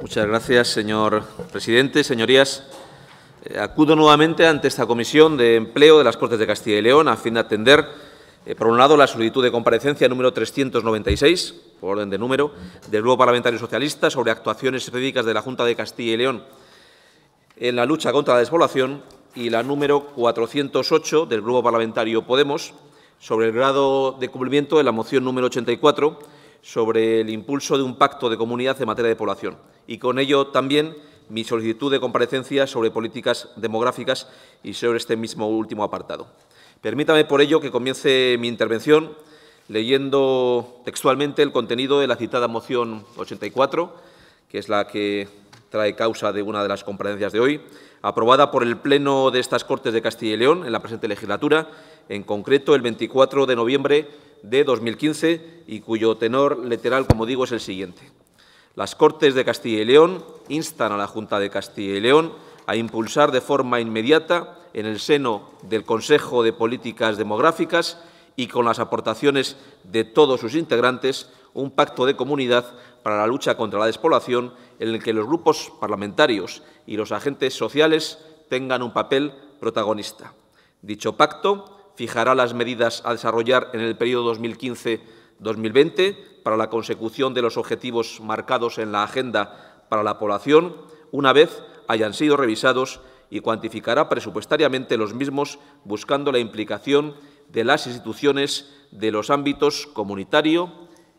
Muchas gracias, señor presidente. Señorías, eh, acudo nuevamente ante esta Comisión de Empleo de las Cortes de Castilla y León a fin de atender, eh, por un lado, la solicitud de comparecencia número 396, por orden de número, del Grupo Parlamentario Socialista sobre actuaciones específicas de la Junta de Castilla y León en la lucha contra la despoblación y la número 408 del Grupo Parlamentario Podemos sobre el grado de cumplimiento de la moción número 84 sobre el impulso de un pacto de comunidad en materia de población y con ello también mi solicitud de comparecencia sobre políticas demográficas y sobre este mismo último apartado. Permítame por ello que comience mi intervención leyendo textualmente el contenido de la citada moción 84, que es la que trae causa de una de las comparecencias de hoy, aprobada por el Pleno de estas Cortes de Castilla y León en la presente legislatura, en concreto el 24 de noviembre de 2015 y cuyo tenor literal, como digo, es el siguiente. Las Cortes de Castilla y León instan a la Junta de Castilla y León a impulsar de forma inmediata en el seno del Consejo de Políticas Demográficas y con las aportaciones de todos sus integrantes un pacto de comunidad para la lucha contra la despoblación en el que los grupos parlamentarios y los agentes sociales tengan un papel protagonista. Dicho pacto fijará las medidas a desarrollar en el periodo 2015-2020 para la consecución de los objetivos marcados en la Agenda para la Población, una vez hayan sido revisados y cuantificará presupuestariamente los mismos buscando la implicación de las instituciones de los ámbitos comunitario,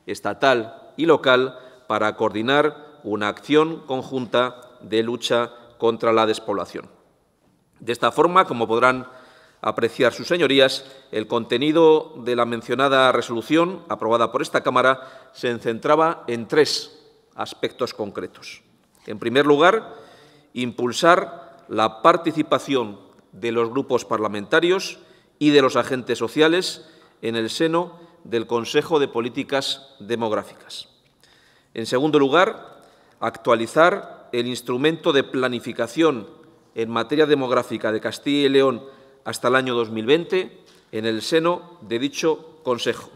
estatal y local para coordinar una acción conjunta de lucha contra la despoblación. De esta forma, como podrán apreciar sus señorías, el contenido de la mencionada resolución aprobada por esta Cámara se centraba en tres aspectos concretos. En primer lugar, impulsar la participación de los grupos parlamentarios y de los agentes sociales en el seno del Consejo de Políticas Demográficas. En segundo lugar, actualizar el instrumento de planificación en materia demográfica de Castilla y León hasta el año 2020 en el seno de dicho Consejo.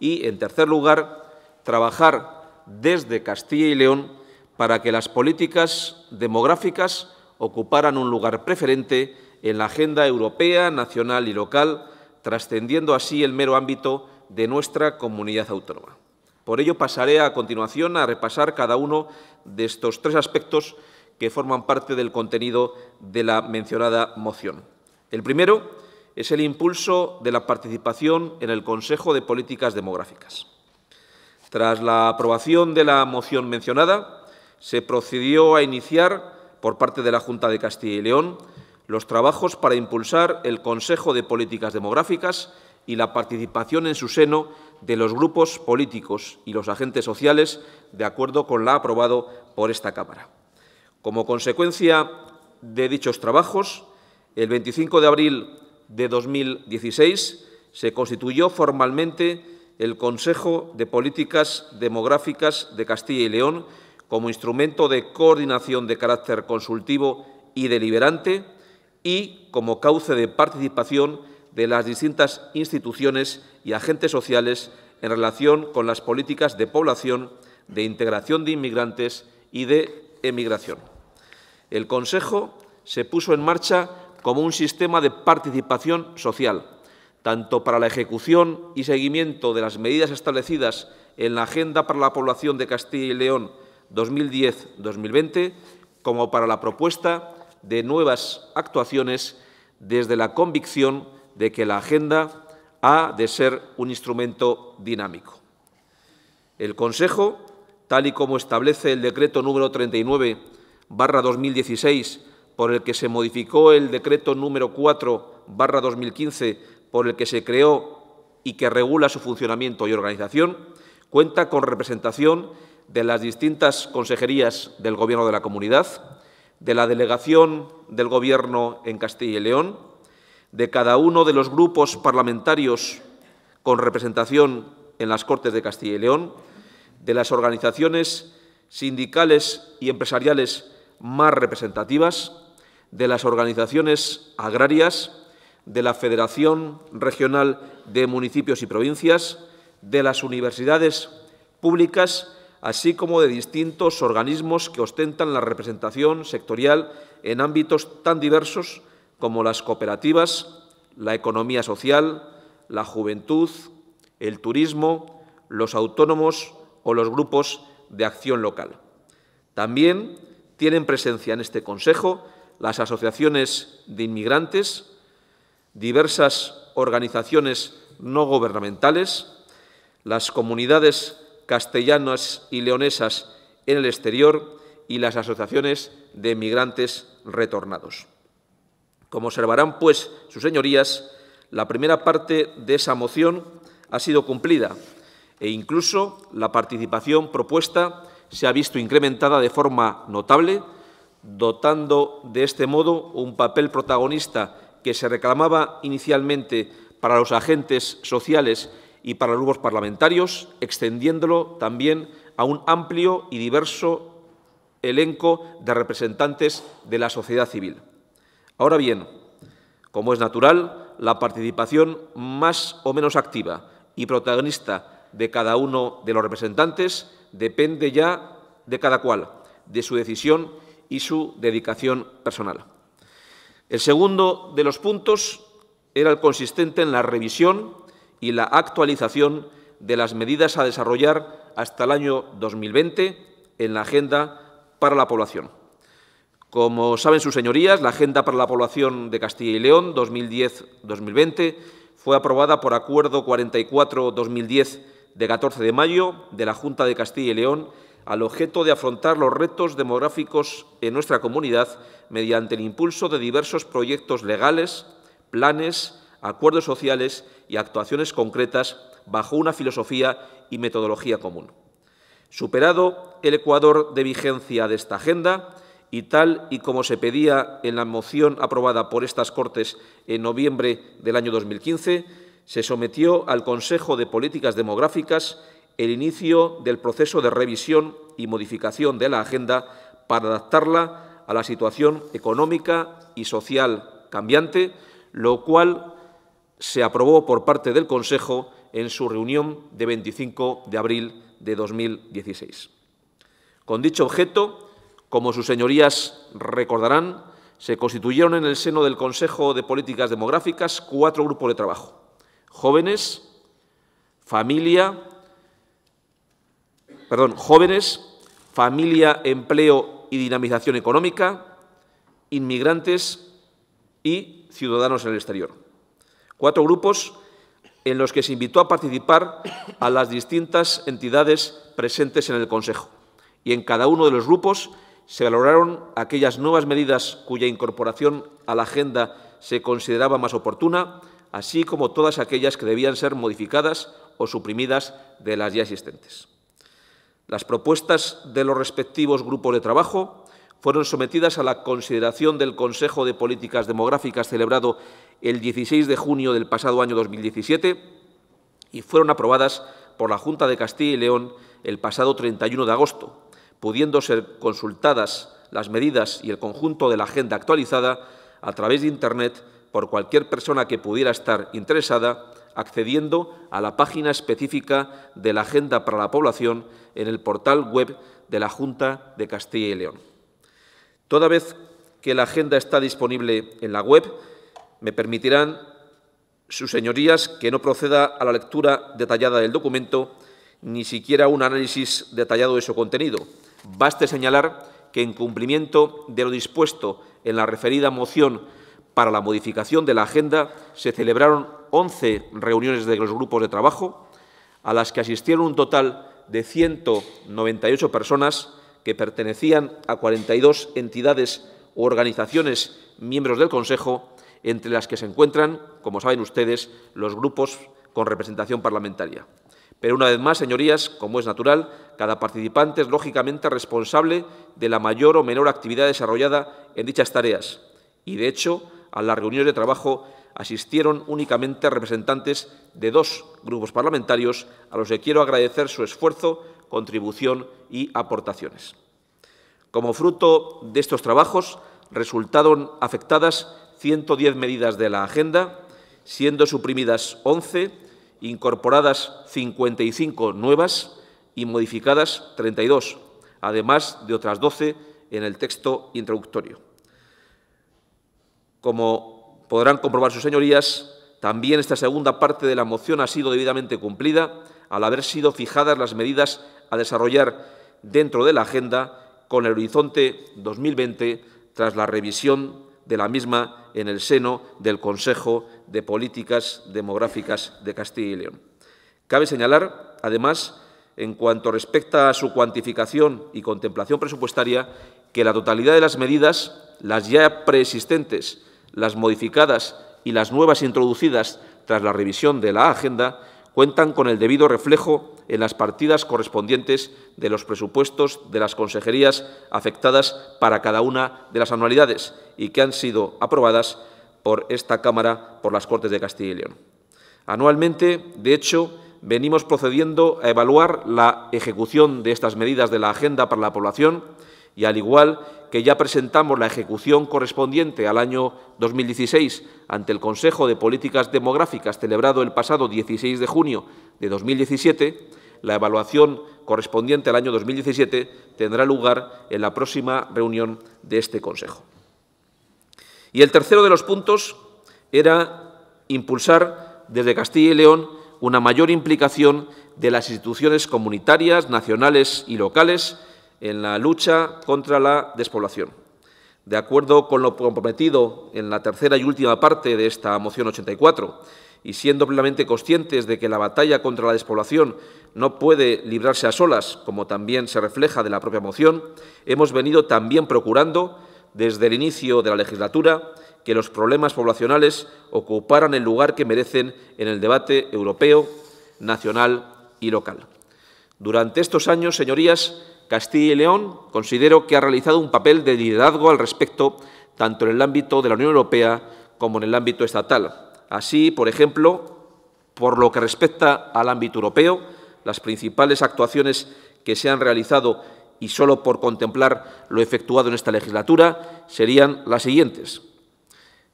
Y, en tercer lugar, trabajar desde Castilla y León para que las políticas demográficas ocuparan un lugar preferente en la agenda europea, nacional y local, trascendiendo así el mero ámbito de nuestra comunidad autónoma. Por ello, pasaré a continuación a repasar cada uno de estos tres aspectos que forman parte del contenido de la mencionada moción. El primero es el impulso de la participación en el Consejo de Políticas Demográficas. Tras la aprobación de la moción mencionada, se procedió a iniciar, por parte de la Junta de Castilla y León, los trabajos para impulsar el Consejo de Políticas Demográficas y la participación en su seno de los grupos políticos y los agentes sociales, de acuerdo con la aprobado por esta Cámara. Como consecuencia de dichos trabajos, el 25 de abril de 2016 se constituyó formalmente el Consejo de Políticas Demográficas de Castilla y León como instrumento de coordinación de carácter consultivo y deliberante y como cauce de participación de las distintas instituciones y agentes sociales en relación con las políticas de población, de integración de inmigrantes y de emigración. El Consejo se puso en marcha como un sistema de participación social, tanto para la ejecución y seguimiento de las medidas establecidas en la Agenda para la Población de Castilla y León 2010-2020, como para la propuesta de nuevas actuaciones desde la convicción de que la agenda ha de ser un instrumento dinámico. El Consejo, tal y como establece el decreto número 39 2016 por el que se modificó el decreto número 4 barra 2015, por el que se creó y que regula su funcionamiento y organización, cuenta con representación de las distintas consejerías del Gobierno de la Comunidad, de la delegación del Gobierno en Castilla y León, de cada uno de los grupos parlamentarios con representación en las Cortes de Castilla y León, de las organizaciones sindicales y empresariales más representativas, de las organizaciones agrarias, de la Federación Regional de Municipios y Provincias, de las universidades públicas, así como de distintos organismos que ostentan la representación sectorial en ámbitos tan diversos como las cooperativas, la economía social, la juventud, el turismo, los autónomos o los grupos de acción local. También tienen presencia en este Consejo las asociaciones de inmigrantes, diversas organizaciones no gubernamentales, las comunidades castellanas y leonesas en el exterior y las asociaciones de inmigrantes retornados. Como observarán, pues, sus señorías, la primera parte de esa moción ha sido cumplida e incluso la participación propuesta se ha visto incrementada de forma notable dotando de este modo un papel protagonista que se reclamaba inicialmente para los agentes sociales y para los grupos parlamentarios, extendiéndolo también a un amplio y diverso elenco de representantes de la sociedad civil. Ahora bien, como es natural, la participación más o menos activa y protagonista de cada uno de los representantes depende ya de cada cual, de su decisión y su dedicación personal. El segundo de los puntos era el consistente en la revisión y la actualización de las medidas a desarrollar hasta el año 2020 en la Agenda para la Población. Como saben sus señorías, la Agenda para la Población de Castilla y León 2010-2020 fue aprobada por Acuerdo 44-2010 de 14 de mayo de la Junta de Castilla y León al objeto de afrontar los retos demográficos en nuestra comunidad mediante el impulso de diversos proyectos legales, planes, acuerdos sociales y actuaciones concretas bajo una filosofía y metodología común. Superado el ecuador de vigencia de esta agenda, y tal y como se pedía en la moción aprobada por estas Cortes en noviembre del año 2015, se sometió al Consejo de Políticas Demográficas el inicio del proceso de revisión y modificación de la agenda para adaptarla a la situación económica y social cambiante, lo cual se aprobó por parte del Consejo en su reunión de 25 de abril de 2016. Con dicho objeto, como sus señorías recordarán, se constituyeron en el seno del Consejo de Políticas Demográficas cuatro grupos de trabajo. Jóvenes, familia, perdón, jóvenes, familia, empleo y dinamización económica, inmigrantes y ciudadanos en el exterior. Cuatro grupos en los que se invitó a participar a las distintas entidades presentes en el Consejo. Y en cada uno de los grupos se valoraron aquellas nuevas medidas cuya incorporación a la agenda se consideraba más oportuna, así como todas aquellas que debían ser modificadas o suprimidas de las ya existentes. Las propuestas de los respectivos grupos de trabajo fueron sometidas a la consideración del Consejo de Políticas Demográficas celebrado el 16 de junio del pasado año 2017 y fueron aprobadas por la Junta de Castilla y León el pasado 31 de agosto, pudiendo ser consultadas las medidas y el conjunto de la agenda actualizada a través de Internet por cualquier persona que pudiera estar interesada accediendo a la página específica de la Agenda para la Población en el portal web de la Junta de Castilla y León. Toda vez que la agenda está disponible en la web, me permitirán sus señorías que no proceda a la lectura detallada del documento, ni siquiera un análisis detallado de su contenido. Baste señalar que, en cumplimiento de lo dispuesto en la referida moción para la modificación de la agenda se celebraron 11 reuniones de los grupos de trabajo, a las que asistieron un total de 198 personas que pertenecían a 42 entidades u organizaciones miembros del Consejo, entre las que se encuentran, como saben ustedes, los grupos con representación parlamentaria. Pero una vez más, señorías, como es natural, cada participante es lógicamente responsable de la mayor o menor actividad desarrollada en dichas tareas. Y, de hecho, a las reuniones de trabajo asistieron únicamente representantes de dos grupos parlamentarios a los que quiero agradecer su esfuerzo, contribución y aportaciones. Como fruto de estos trabajos, resultaron afectadas 110 medidas de la agenda, siendo suprimidas 11, incorporadas 55 nuevas y modificadas 32, además de otras 12 en el texto introductorio. Como podrán comprobar sus señorías, también esta segunda parte de la moción ha sido debidamente cumplida al haber sido fijadas las medidas a desarrollar dentro de la agenda con el horizonte 2020 tras la revisión de la misma en el seno del Consejo de Políticas Demográficas de Castilla y León. Cabe señalar, además, en cuanto respecta a su cuantificación y contemplación presupuestaria, que la totalidad de las medidas, las ya preexistentes las modificadas y las nuevas introducidas tras la revisión de la agenda cuentan con el debido reflejo en las partidas correspondientes de los presupuestos de las consejerías afectadas para cada una de las anualidades y que han sido aprobadas por esta Cámara por las Cortes de Castilla y León. Anualmente, de hecho, venimos procediendo a evaluar la ejecución de estas medidas de la Agenda para la Población y al igual que ya presentamos la ejecución correspondiente al año 2016 ante el Consejo de Políticas Demográficas celebrado el pasado 16 de junio de 2017, la evaluación correspondiente al año 2017 tendrá lugar en la próxima reunión de este Consejo. Y el tercero de los puntos era impulsar desde Castilla y León una mayor implicación de las instituciones comunitarias, nacionales y locales en la lucha contra la despoblación. De acuerdo con lo comprometido en la tercera y última parte de esta moción 84, y siendo plenamente conscientes de que la batalla contra la despoblación no puede librarse a solas, como también se refleja de la propia moción, hemos venido también procurando, desde el inicio de la legislatura, que los problemas poblacionales ocuparan el lugar que merecen en el debate europeo, nacional y local. Durante estos años, señorías, Castilla y León considero que ha realizado un papel de liderazgo al respecto, tanto en el ámbito de la Unión Europea como en el ámbito estatal. Así, por ejemplo, por lo que respecta al ámbito europeo, las principales actuaciones que se han realizado y solo por contemplar lo efectuado en esta legislatura serían las siguientes.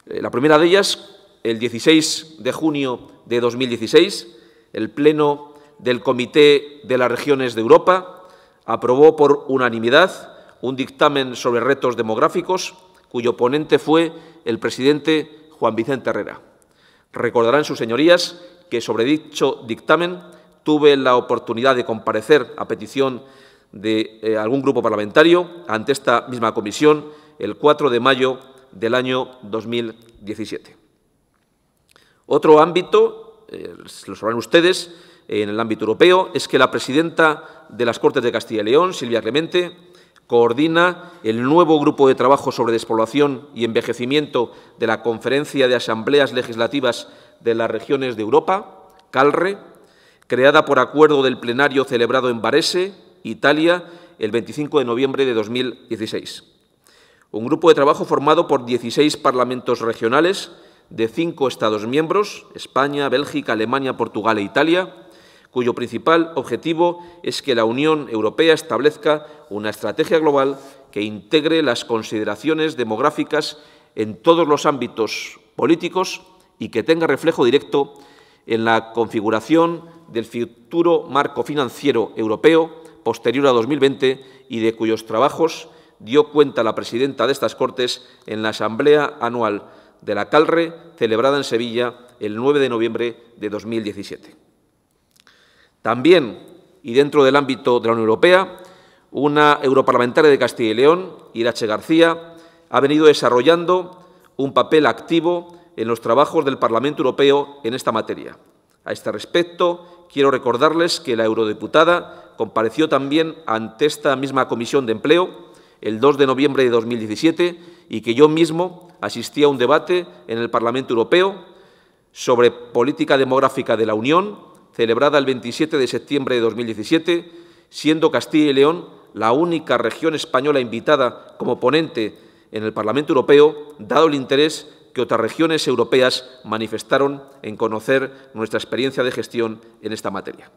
Eh, la primera de ellas, el 16 de junio de 2016, el Pleno del Comité de las Regiones de Europa aprobó por unanimidad un dictamen sobre retos demográficos cuyo ponente fue el presidente Juan Vicente Herrera. Recordarán sus señorías que sobre dicho dictamen tuve la oportunidad de comparecer a petición de eh, algún grupo parlamentario ante esta misma comisión el 4 de mayo del año 2017. Otro ámbito, eh, lo sabrán ustedes, en el ámbito europeo es que la presidenta de las Cortes de Castilla y León, Silvia Clemente, coordina el nuevo grupo de trabajo sobre despoblación y envejecimiento de la Conferencia de Asambleas Legislativas de las Regiones de Europa, CALRE, creada por acuerdo del plenario celebrado en Varese, Italia, el 25 de noviembre de 2016. Un grupo de trabajo formado por 16 parlamentos regionales de cinco Estados miembros, España, Bélgica, Alemania, Portugal e Italia, cuyo principal objetivo es que la Unión Europea establezca una estrategia global que integre las consideraciones demográficas en todos los ámbitos políticos y que tenga reflejo directo en la configuración del futuro marco financiero europeo posterior a 2020 y de cuyos trabajos dio cuenta la presidenta de estas Cortes en la Asamblea Anual de la CALRE celebrada en Sevilla el 9 de noviembre de 2017. También, y dentro del ámbito de la Unión Europea, una europarlamentaria de Castilla y León, Irache García, ha venido desarrollando un papel activo en los trabajos del Parlamento Europeo en esta materia. A este respecto, quiero recordarles que la eurodiputada compareció también ante esta misma Comisión de Empleo el 2 de noviembre de 2017 y que yo mismo asistí a un debate en el Parlamento Europeo sobre política demográfica de la Unión celebrada el 27 de septiembre de 2017, siendo Castilla y León la única región española invitada como ponente en el Parlamento Europeo, dado el interés que otras regiones europeas manifestaron en conocer nuestra experiencia de gestión en esta materia.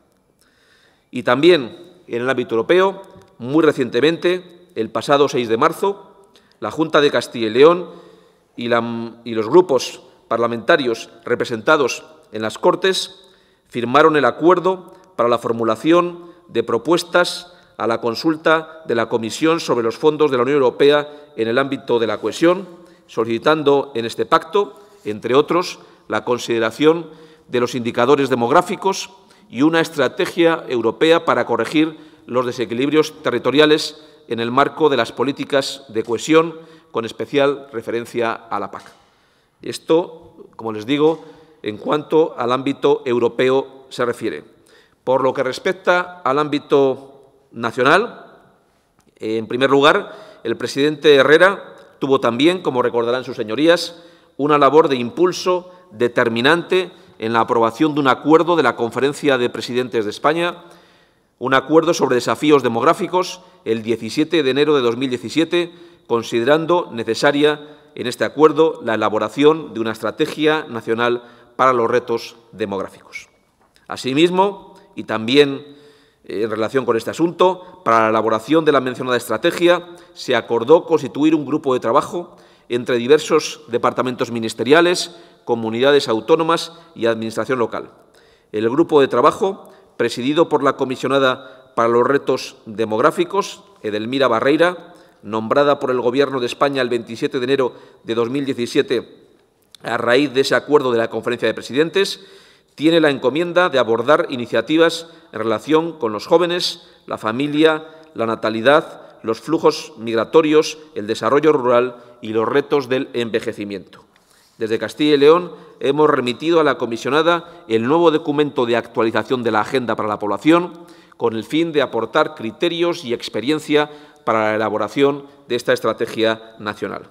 Y también en el ámbito europeo, muy recientemente, el pasado 6 de marzo, la Junta de Castilla y León y, y los grupos parlamentarios representados en las Cortes firmaron el acuerdo para la formulación de propuestas a la consulta de la Comisión sobre los fondos de la Unión Europea en el ámbito de la cohesión, solicitando en este pacto, entre otros, la consideración de los indicadores demográficos y una estrategia europea para corregir los desequilibrios territoriales en el marco de las políticas de cohesión, con especial referencia a la PAC. Esto, como les digo, en cuanto al ámbito europeo se refiere. Por lo que respecta al ámbito nacional, en primer lugar, el presidente Herrera tuvo también, como recordarán sus señorías, una labor de impulso determinante en la aprobación de un acuerdo de la Conferencia de Presidentes de España, un acuerdo sobre desafíos demográficos el 17 de enero de 2017, considerando necesaria en este acuerdo la elaboración de una estrategia nacional para los retos demográficos. Asimismo, y también eh, en relación con este asunto, para la elaboración de la mencionada estrategia se acordó constituir un grupo de trabajo entre diversos departamentos ministeriales, comunidades autónomas y administración local. El grupo de trabajo, presidido por la comisionada para los retos demográficos, Edelmira Barreira, nombrada por el Gobierno de España el 27 de enero de 2017 a raíz de ese acuerdo de la Conferencia de Presidentes, tiene la encomienda de abordar iniciativas en relación con los jóvenes, la familia, la natalidad, los flujos migratorios, el desarrollo rural y los retos del envejecimiento. Desde Castilla y León hemos remitido a la comisionada el nuevo documento de actualización de la Agenda para la Población con el fin de aportar criterios y experiencia para la elaboración de esta estrategia nacional.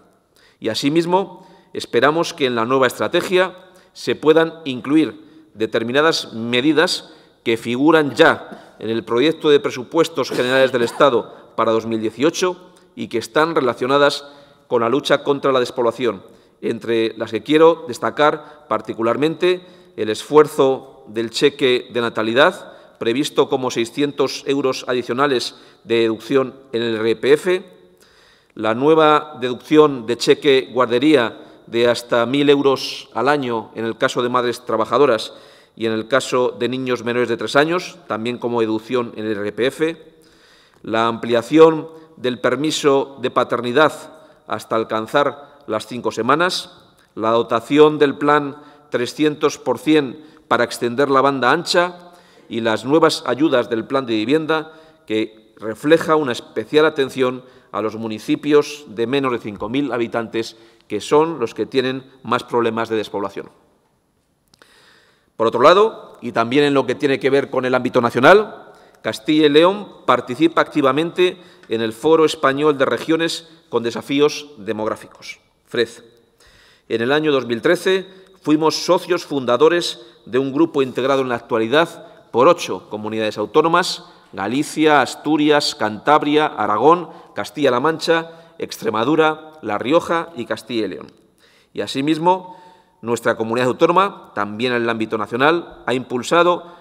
Y asimismo, esperamos que en la nueva estrategia se puedan incluir determinadas medidas que figuran ya en el proyecto de presupuestos generales del Estado para 2018 y que están relacionadas con la lucha contra la despoblación, entre las que quiero destacar particularmente el esfuerzo del cheque de natalidad, previsto como 600 euros adicionales de deducción en el RPF, la nueva deducción de cheque guardería de hasta 1.000 euros al año en el caso de madres trabajadoras y en el caso de niños menores de tres años, también como deducción en el RPF, la ampliación del permiso de paternidad hasta alcanzar las cinco semanas, la dotación del plan 300% para extender la banda ancha y las nuevas ayudas del plan de vivienda que refleja una especial atención a los municipios de menos de 5.000 habitantes que son los que tienen más problemas de despoblación. Por otro lado, y también en lo que tiene que ver con el ámbito nacional, Castilla y León participa activamente en el Foro Español de Regiones con Desafíos Demográficos, FRED. En el año 2013 fuimos socios fundadores de un grupo integrado en la actualidad por ocho comunidades autónomas, Galicia, Asturias, Cantabria, Aragón, Castilla-La Mancha Extremadura, La Rioja y Castilla y León. Y asimismo, nuestra comunidad autónoma, también en el ámbito nacional, ha impulsado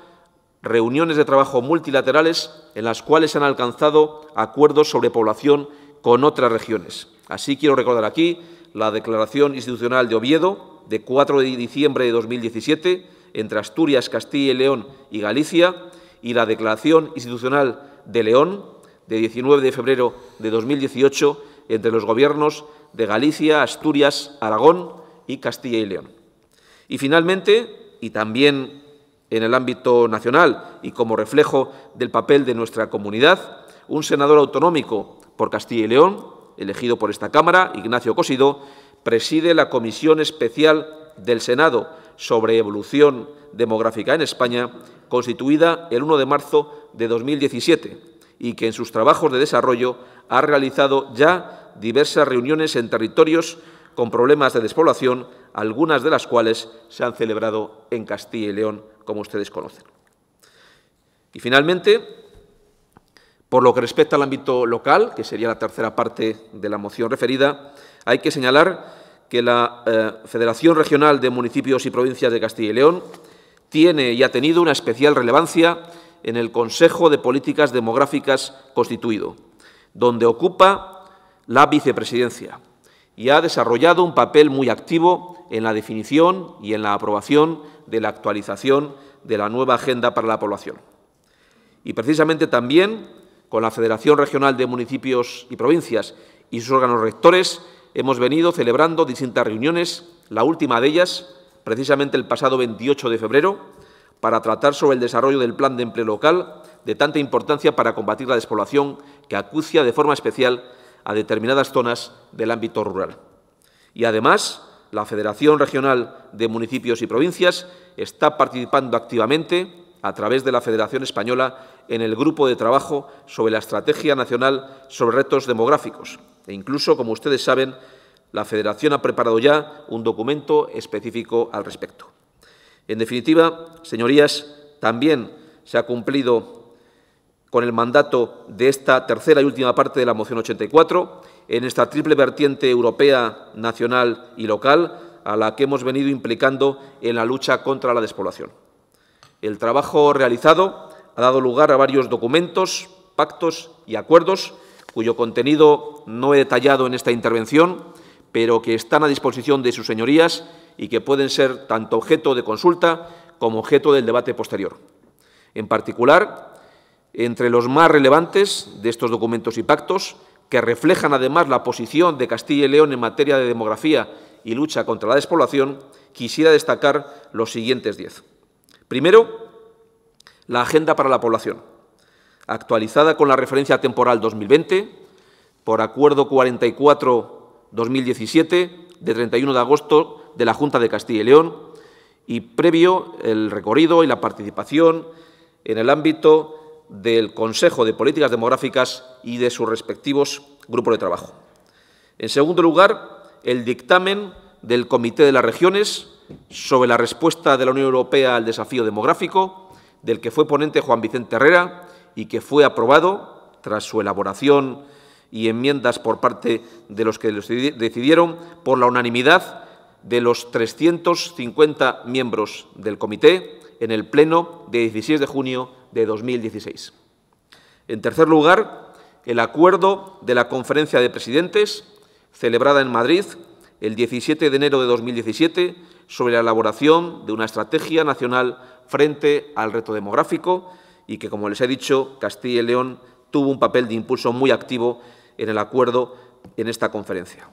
reuniones de trabajo multilaterales en las cuales se han alcanzado acuerdos sobre población con otras regiones. Así quiero recordar aquí la Declaración Institucional de Oviedo de 4 de diciembre de 2017 entre Asturias, Castilla y León y Galicia y la Declaración Institucional de León de 19 de febrero de 2018 entre los gobiernos de Galicia, Asturias, Aragón y Castilla y León. Y finalmente, y también en el ámbito nacional y como reflejo del papel de nuestra comunidad, un senador autonómico por Castilla y León, elegido por esta Cámara, Ignacio Cosido, preside la Comisión Especial del Senado sobre Evolución Demográfica en España, constituida el 1 de marzo de 2017 y que en sus trabajos de desarrollo ha realizado ya diversas reuniones en territorios con problemas de despoblación, algunas de las cuales se han celebrado en Castilla y León, como ustedes conocen. Y finalmente, por lo que respecta al ámbito local, que sería la tercera parte de la moción referida, hay que señalar que la eh, Federación Regional de Municipios y Provincias de Castilla y León tiene y ha tenido una especial relevancia en el Consejo de Políticas Demográficas constituido, donde ocupa la vicepresidencia y ha desarrollado un papel muy activo en la definición y en la aprobación de la actualización de la nueva Agenda para la Población. Y precisamente también con la Federación Regional de Municipios y Provincias y sus órganos rectores hemos venido celebrando distintas reuniones, la última de ellas precisamente el pasado 28 de febrero, para tratar sobre el desarrollo del plan de empleo local de tanta importancia para combatir la despoblación que acucia de forma especial a determinadas zonas del ámbito rural. Y además, la Federación Regional de Municipios y Provincias está participando activamente a través de la Federación Española en el grupo de trabajo sobre la Estrategia Nacional sobre Retos Demográficos. E incluso, como ustedes saben, la Federación ha preparado ya un documento específico al respecto. En definitiva, señorías, también se ha cumplido con el mandato de esta tercera y última parte de la moción 84, en esta triple vertiente europea, nacional y local, a la que hemos venido implicando en la lucha contra la despoblación. El trabajo realizado ha dado lugar a varios documentos, pactos y acuerdos, cuyo contenido no he detallado en esta intervención, pero que están a disposición de sus señorías y que pueden ser tanto objeto de consulta como objeto del debate posterior. En particular, entre los más relevantes de estos documentos y pactos, que reflejan además la posición de Castilla y León en materia de demografía y lucha contra la despoblación, quisiera destacar los siguientes diez. Primero, la Agenda para la Población, actualizada con la referencia temporal 2020, por Acuerdo 44-2017 de 31 de agosto de la Junta de Castilla y León y previo el recorrido y la participación en el ámbito del Consejo de Políticas Demográficas y de sus respectivos grupos de trabajo. En segundo lugar, el dictamen del Comité de las Regiones sobre la respuesta de la Unión Europea al desafío demográfico, del que fue ponente Juan Vicente Herrera y que fue aprobado tras su elaboración y enmiendas por parte de los que decidieron por la unanimidad de los 350 miembros del comité en el Pleno de 16 de junio de 2016. En tercer lugar, el acuerdo de la Conferencia de Presidentes, celebrada en Madrid el 17 de enero de 2017, sobre la elaboración de una estrategia nacional frente al reto demográfico y que, como les he dicho, Castilla y León tuvo un papel de impulso muy activo en el acuerdo en esta conferencia.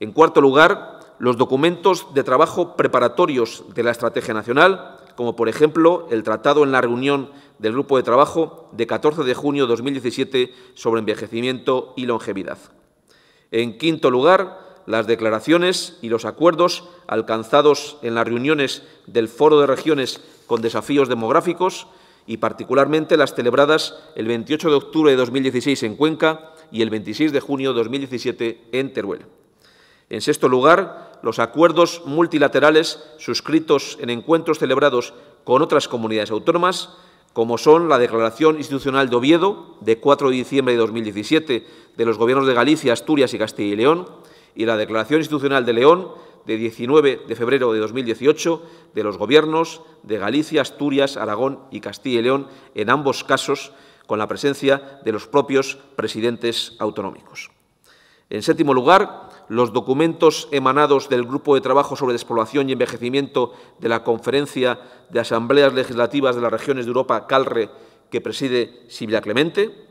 En cuarto lugar, los documentos de trabajo preparatorios de la Estrategia Nacional, como por ejemplo el tratado en la reunión del Grupo de Trabajo de 14 de junio de 2017 sobre envejecimiento y longevidad. En quinto lugar, las declaraciones y los acuerdos alcanzados en las reuniones del Foro de Regiones con desafíos demográficos y particularmente las celebradas el 28 de octubre de 2016 en Cuenca y el 26 de junio de 2017 en Teruel. En sexto lugar, los acuerdos multilaterales suscritos en encuentros celebrados con otras comunidades autónomas, como son la Declaración Institucional de Oviedo, de 4 de diciembre de 2017, de los Gobiernos de Galicia, Asturias y Castilla y León, y la Declaración Institucional de León, de 19 de febrero de 2018 de los Gobiernos de Galicia, Asturias, Aragón y Castilla y León, en ambos casos con la presencia de los propios presidentes autonómicos. En séptimo lugar, los documentos emanados del Grupo de Trabajo sobre Despoblación y Envejecimiento de la Conferencia de Asambleas Legislativas de las Regiones de Europa, CALRE, que preside Silvia Clemente.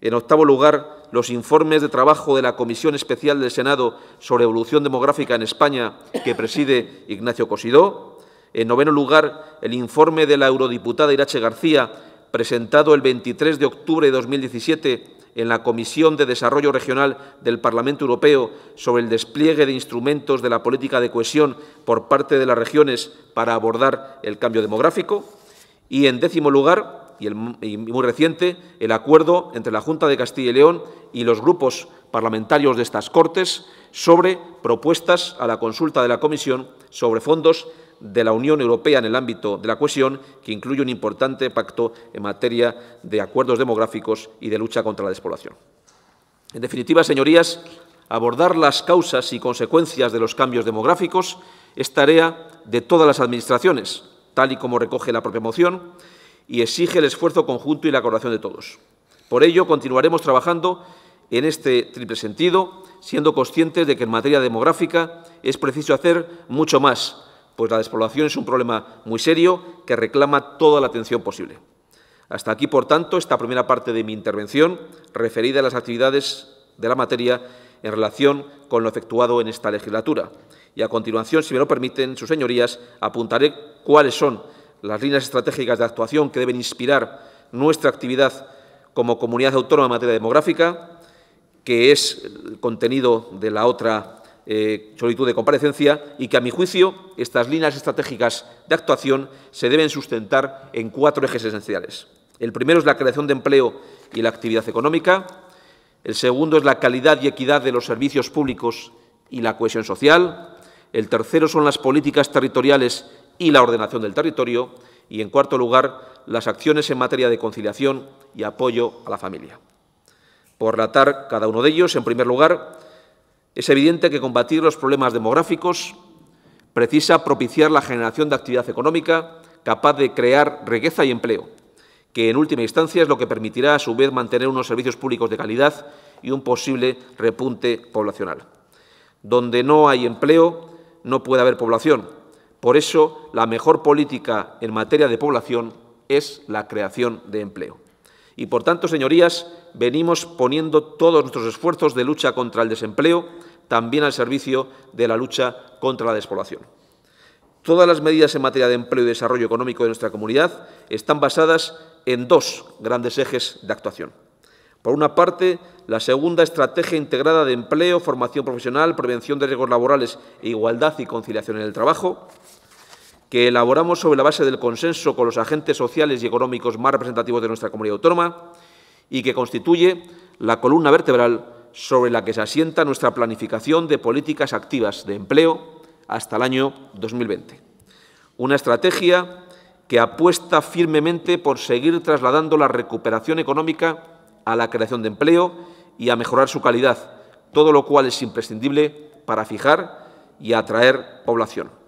En octavo lugar, los informes de trabajo de la Comisión Especial del Senado sobre Evolución Demográfica en España, que preside Ignacio Cosidó. En noveno lugar, el informe de la eurodiputada Irache García, presentado el 23 de octubre de 2017 en la Comisión de Desarrollo Regional del Parlamento Europeo sobre el despliegue de instrumentos de la política de cohesión por parte de las regiones para abordar el cambio demográfico. Y, en décimo lugar, y, muy reciente, el acuerdo entre la Junta de Castilla y León y los grupos parlamentarios de estas Cortes sobre propuestas a la consulta de la Comisión sobre fondos de la Unión Europea en el ámbito de la cohesión, que incluye un importante pacto en materia de acuerdos demográficos y de lucha contra la despoblación. En definitiva, señorías, abordar las causas y consecuencias de los cambios demográficos es tarea de todas las administraciones, tal y como recoge la propia moción, y exige el esfuerzo conjunto y la colaboración de todos. Por ello, continuaremos trabajando en este triple sentido, siendo conscientes de que en materia demográfica es preciso hacer mucho más pues la despoblación es un problema muy serio que reclama toda la atención posible. Hasta aquí, por tanto, esta primera parte de mi intervención referida a las actividades de la materia en relación con lo efectuado en esta legislatura. Y a continuación, si me lo permiten, sus señorías, apuntaré cuáles son las líneas estratégicas de actuación que deben inspirar nuestra actividad como comunidad autónoma en materia demográfica, que es el contenido de la otra eh, solicitud de comparecencia y que, a mi juicio, estas líneas estratégicas de actuación se deben sustentar en cuatro ejes esenciales. El primero es la creación de empleo y la actividad económica. El segundo es la calidad y equidad de los servicios públicos y la cohesión social. El tercero son las políticas territoriales y la ordenación del territorio. Y, en cuarto lugar, las acciones en materia de conciliación y apoyo a la familia. Por relatar cada uno de ellos, en primer lugar, es evidente que combatir los problemas demográficos precisa propiciar la generación de actividad económica capaz de crear riqueza y empleo, que en última instancia es lo que permitirá a su vez mantener unos servicios públicos de calidad y un posible repunte poblacional. Donde no hay empleo, no puede haber población. Por eso, la mejor política en materia de población es la creación de empleo. Y por tanto, señorías, venimos poniendo todos nuestros esfuerzos de lucha contra el desempleo también al servicio de la lucha contra la despoblación. Todas las medidas en materia de empleo y desarrollo económico de nuestra comunidad están basadas en dos grandes ejes de actuación. Por una parte, la segunda estrategia integrada de empleo, formación profesional, prevención de riesgos laborales e igualdad y conciliación en el trabajo que elaboramos sobre la base del consenso con los agentes sociales y económicos más representativos de nuestra comunidad autónoma y que constituye la columna vertebral sobre la que se asienta nuestra planificación de políticas activas de empleo hasta el año 2020. Una estrategia que apuesta firmemente por seguir trasladando la recuperación económica a la creación de empleo y a mejorar su calidad, todo lo cual es imprescindible para fijar y atraer población.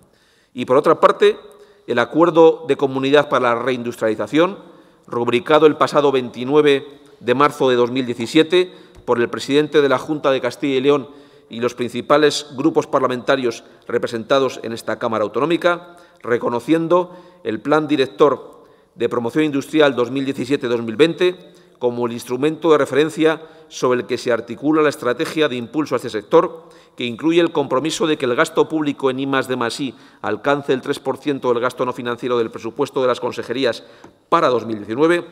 Y por otra parte, el Acuerdo de Comunidad para la Reindustrialización, rubricado el pasado 29 de marzo de 2017 por el presidente de la Junta de Castilla y León y los principales grupos parlamentarios representados en esta Cámara Autonómica, reconociendo el Plan Director de Promoción Industrial 2017-2020 como el instrumento de referencia sobre el que se articula la estrategia de impulso a este sector, que incluye el compromiso de que el gasto público en I de I alcance el 3% del gasto no financiero del presupuesto de las consejerías para 2019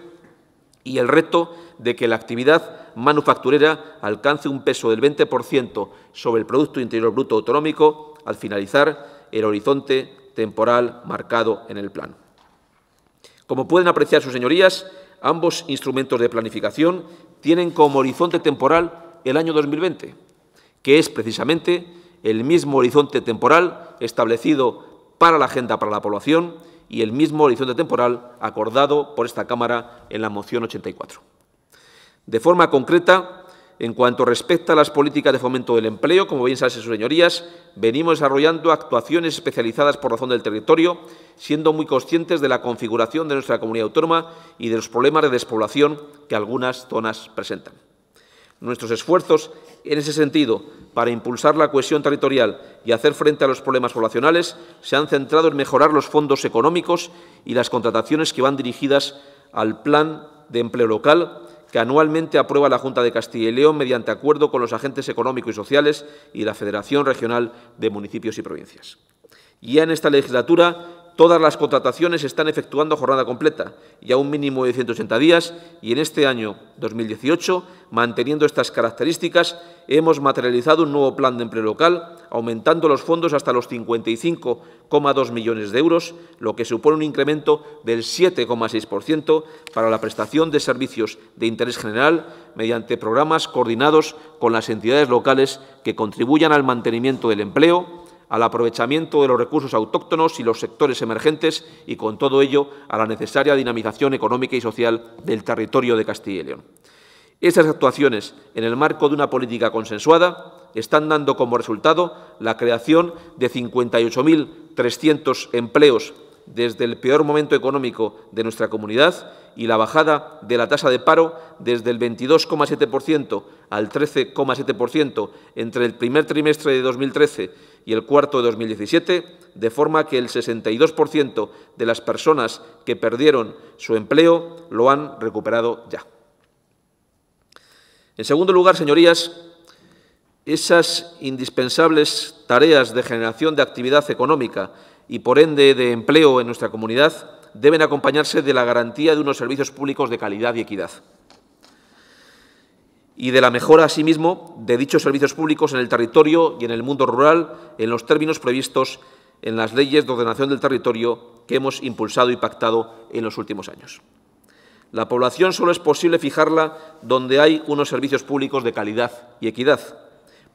y el reto de que la actividad manufacturera alcance un peso del 20% sobre el Producto Interior Bruto Autonómico al finalizar el horizonte temporal marcado en el plan. Como pueden apreciar sus señorías, ambos instrumentos de planificación tienen como horizonte temporal el año 2020, que es precisamente el mismo horizonte temporal establecido para la Agenda para la Población y el mismo horizonte temporal acordado por esta Cámara en la moción 84. De forma concreta, en cuanto respecta a las políticas de fomento del empleo, como bien saben sus señorías, venimos desarrollando actuaciones especializadas por razón del territorio, siendo muy conscientes de la configuración de nuestra comunidad autónoma y de los problemas de despoblación que algunas zonas presentan. Nuestros esfuerzos en ese sentido para impulsar la cohesión territorial y hacer frente a los problemas poblacionales se han centrado en mejorar los fondos económicos y las contrataciones que van dirigidas al Plan de Empleo Local que anualmente aprueba la Junta de Castilla y León mediante acuerdo con los agentes económicos y sociales y la Federación Regional de Municipios y Provincias. Ya en esta legislatura Todas las contrataciones se están efectuando jornada completa y a un mínimo de 180 días y en este año 2018, manteniendo estas características, hemos materializado un nuevo plan de empleo local, aumentando los fondos hasta los 55,2 millones de euros, lo que supone un incremento del 7,6% para la prestación de servicios de interés general mediante programas coordinados con las entidades locales que contribuyan al mantenimiento del empleo, al aprovechamiento de los recursos autóctonos y los sectores emergentes y, con todo ello, a la necesaria dinamización económica y social del territorio de Castilla y León. ...estas actuaciones, en el marco de una política consensuada, están dando como resultado la creación de 58.300 empleos desde el peor momento económico de nuestra comunidad y la bajada de la tasa de paro desde el 22,7% al 13,7% entre el primer trimestre de 2013 y el cuarto de 2017, de forma que el 62% de las personas que perdieron su empleo lo han recuperado ya. En segundo lugar, señorías, esas indispensables tareas de generación de actividad económica y, por ende, de empleo en nuestra comunidad deben acompañarse de la garantía de unos servicios públicos de calidad y equidad y de la mejora, asimismo, de dichos servicios públicos en el territorio y en el mundo rural en los términos previstos en las leyes de ordenación del territorio que hemos impulsado y pactado en los últimos años. La población solo es posible fijarla donde hay unos servicios públicos de calidad y equidad.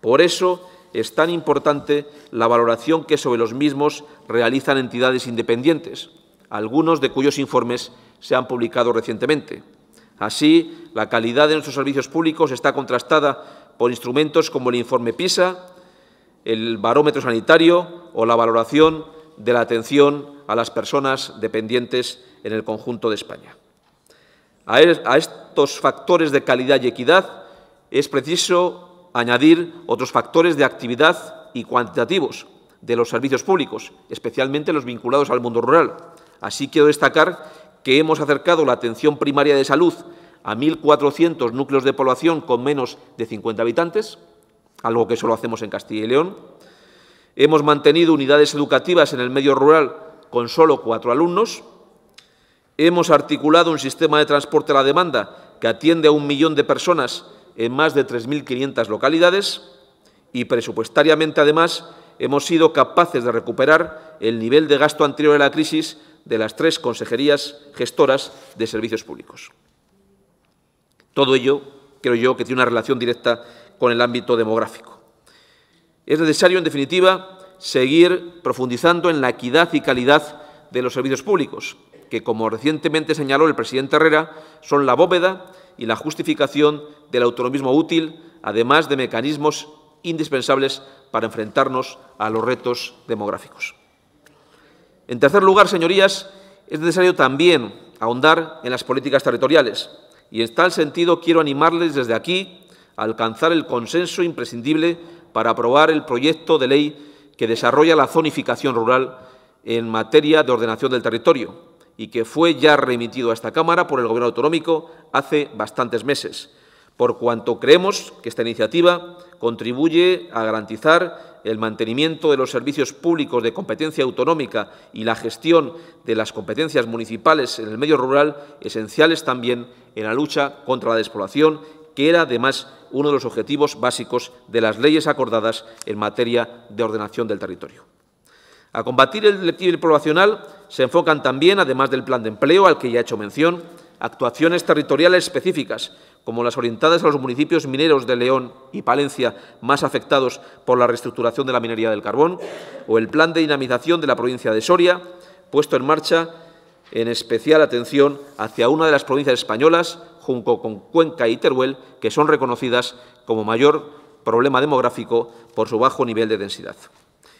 Por eso es tan importante la valoración que sobre los mismos realizan entidades independientes, algunos de cuyos informes se han publicado recientemente Así, la calidad de nuestros servicios públicos está contrastada por instrumentos como el informe PISA, el barómetro sanitario o la valoración de la atención a las personas dependientes en el conjunto de España. A, estos factores de calidad y equidad es preciso añadir otros factores de actividad y cuantitativos de los servicios públicos, especialmente los vinculados al mundo rural. Así quiero destacar que hemos acercado la atención primaria de salud a 1.400 núcleos de población con menos de 50 habitantes, algo que solo hacemos en Castilla y León. Hemos mantenido unidades educativas en el medio rural con solo cuatro alumnos. Hemos articulado un sistema de transporte a la demanda que atiende a un millón de personas en más de 3.500 localidades y presupuestariamente, además, hemos sido capaces de recuperar el nivel de gasto anterior a la crisis de las tres consejerías gestoras de servicios públicos. Todo ello, creo yo, que tiene una relación directa con el ámbito demográfico. Es necesario, en definitiva, seguir profundizando en la equidad y calidad de los servicios públicos, que, como recientemente señaló el presidente Herrera, son la bóveda y la justificación del autonomismo útil, además de mecanismos indispensables para enfrentarnos a los retos demográficos. En tercer lugar, señorías, es necesario también ahondar en las políticas territoriales. Y en tal sentido quiero animarles desde aquí a alcanzar el consenso imprescindible para aprobar el proyecto de ley que desarrolla la zonificación rural en materia de ordenación del territorio y que fue ya remitido a esta Cámara por el Gobierno autonómico hace bastantes meses por cuanto creemos que esta iniciativa contribuye a garantizar el mantenimiento de los servicios públicos de competencia autonómica y la gestión de las competencias municipales en el medio rural, esenciales también en la lucha contra la despoblación, que era además uno de los objetivos básicos de las leyes acordadas en materia de ordenación del territorio. A combatir el declive poblacional se enfocan también, además del plan de empleo al que ya he hecho mención, actuaciones territoriales específicas como las orientadas a los municipios mineros de León y Palencia más afectados por la reestructuración de la minería del carbón, o el plan de dinamización de la provincia de Soria, puesto en marcha en especial atención hacia una de las provincias españolas, junto con Cuenca y Teruel, que son reconocidas como mayor problema demográfico por su bajo nivel de densidad.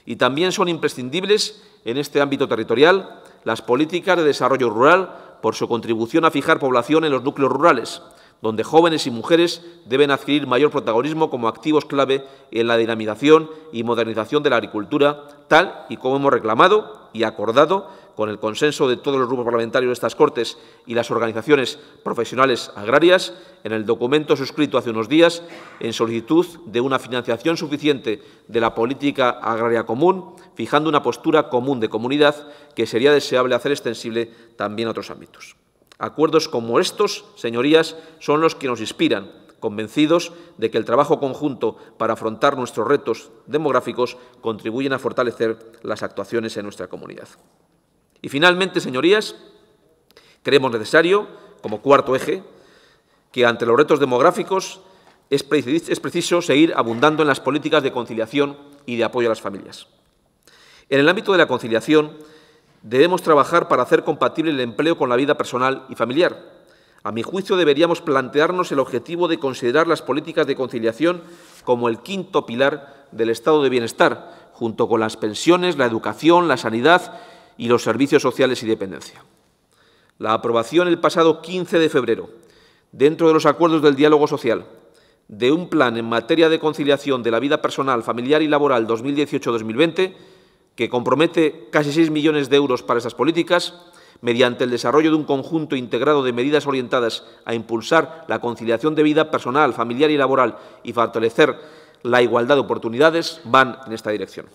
Y también son imprescindibles en este ámbito territorial las políticas de desarrollo rural por su contribución a fijar población en los núcleos rurales, donde jóvenes y mujeres deben adquirir mayor protagonismo como activos clave en la dinamización y modernización de la agricultura, tal y como hemos reclamado y acordado con el consenso de todos los grupos parlamentarios de estas Cortes y las organizaciones profesionales agrarias en el documento suscrito hace unos días en solicitud de una financiación suficiente de la política agraria común, fijando una postura común de comunidad que sería deseable hacer extensible también a otros ámbitos. Acuerdos como estos, señorías, son los que nos inspiran, convencidos de que el trabajo conjunto para afrontar nuestros retos demográficos contribuyen a fortalecer las actuaciones en nuestra comunidad. Y finalmente, señorías, creemos necesario, como cuarto eje, que ante los retos demográficos es preciso seguir abundando en las políticas de conciliación y de apoyo a las familias. En el ámbito de la conciliación, Debemos trabajar para hacer compatible el empleo con la vida personal y familiar. A mi juicio, deberíamos plantearnos el objetivo de considerar las políticas de conciliación como el quinto pilar del estado de bienestar, junto con las pensiones, la educación, la sanidad y los servicios sociales y dependencia. La aprobación el pasado 15 de febrero, dentro de los acuerdos del diálogo social, de un plan en materia de conciliación de la vida personal, familiar y laboral 2018-2020 que compromete casi 6 millones de euros para estas políticas, mediante el desarrollo de un conjunto integrado de medidas orientadas a impulsar la conciliación de vida personal, familiar y laboral y fortalecer la igualdad de oportunidades, van en esta dirección.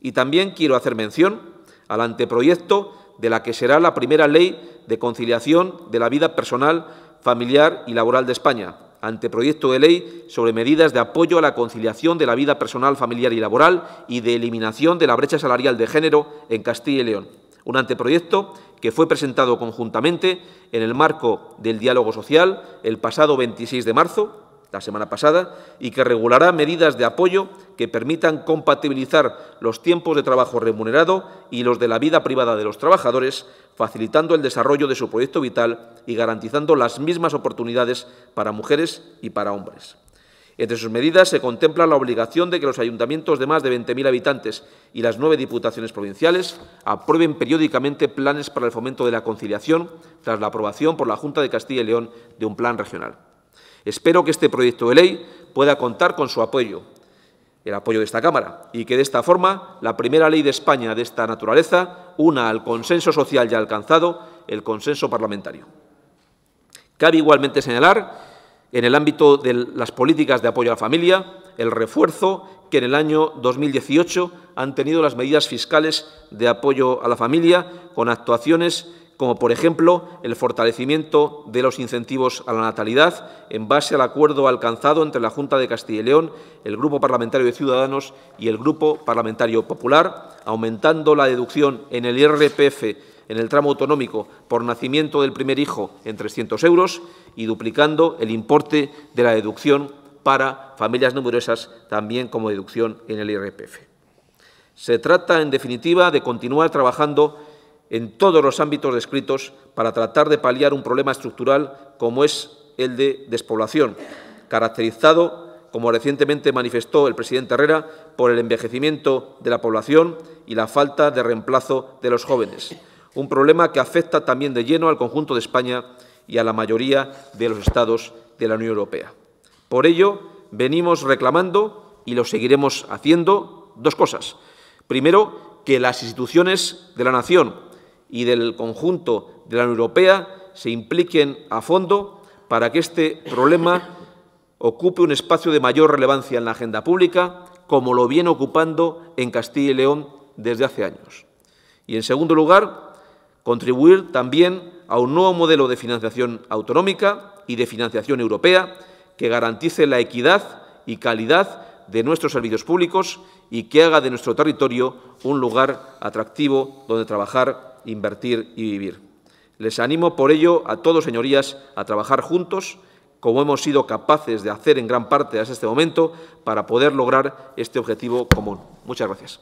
Y también quiero hacer mención al anteproyecto de la que será la primera ley de conciliación de la vida personal, familiar y laboral de España, anteproyecto de ley sobre medidas de apoyo a la conciliación de la vida personal, familiar y laboral y de eliminación de la brecha salarial de género en Castilla y León. Un anteproyecto que fue presentado conjuntamente en el marco del diálogo social el pasado 26 de marzo la semana pasada y que regulará medidas de apoyo que permitan compatibilizar los tiempos de trabajo remunerado y los de la vida privada de los trabajadores, facilitando el desarrollo de su proyecto vital y garantizando las mismas oportunidades para mujeres y para hombres. Entre sus medidas se contempla la obligación de que los ayuntamientos de más de 20.000 habitantes y las nueve diputaciones provinciales aprueben periódicamente planes para el fomento de la conciliación tras la aprobación por la Junta de Castilla y León de un plan regional. Espero que este proyecto de ley pueda contar con su apoyo, el apoyo de esta Cámara, y que de esta forma la primera ley de España de esta naturaleza una al consenso social ya alcanzado el consenso parlamentario. Cabe igualmente señalar, en el ámbito de las políticas de apoyo a la familia, el refuerzo que en el año 2018 han tenido las medidas fiscales de apoyo a la familia con actuaciones como por ejemplo el fortalecimiento de los incentivos a la natalidad en base al acuerdo alcanzado entre la Junta de Castilla y León, el Grupo Parlamentario de Ciudadanos y el Grupo Parlamentario Popular, aumentando la deducción en el IRPF en el tramo autonómico por nacimiento del primer hijo en 300 euros y duplicando el importe de la deducción para familias numerosas también como deducción en el IRPF. Se trata, en definitiva, de continuar trabajando en todos los ámbitos descritos para tratar de paliar un problema estructural como es el de despoblación, caracterizado, como recientemente manifestó el presidente Herrera, por el envejecimiento de la población y la falta de reemplazo de los jóvenes, un problema que afecta también de lleno al conjunto de España y a la mayoría de los Estados de la Unión Europea. Por ello, venimos reclamando, y lo seguiremos haciendo, dos cosas. Primero, que las instituciones de la Nación, y del conjunto de la Unión Europea se impliquen a fondo para que este problema ocupe un espacio de mayor relevancia en la agenda pública, como lo viene ocupando en Castilla y León desde hace años. Y, en segundo lugar, contribuir también a un nuevo modelo de financiación autonómica y de financiación europea que garantice la equidad y calidad de nuestros servicios públicos y que haga de nuestro territorio un lugar atractivo donde trabajar invertir y vivir. Les animo por ello a todos, señorías, a trabajar juntos, como hemos sido capaces de hacer en gran parte hasta este momento, para poder lograr este objetivo común. Muchas gracias.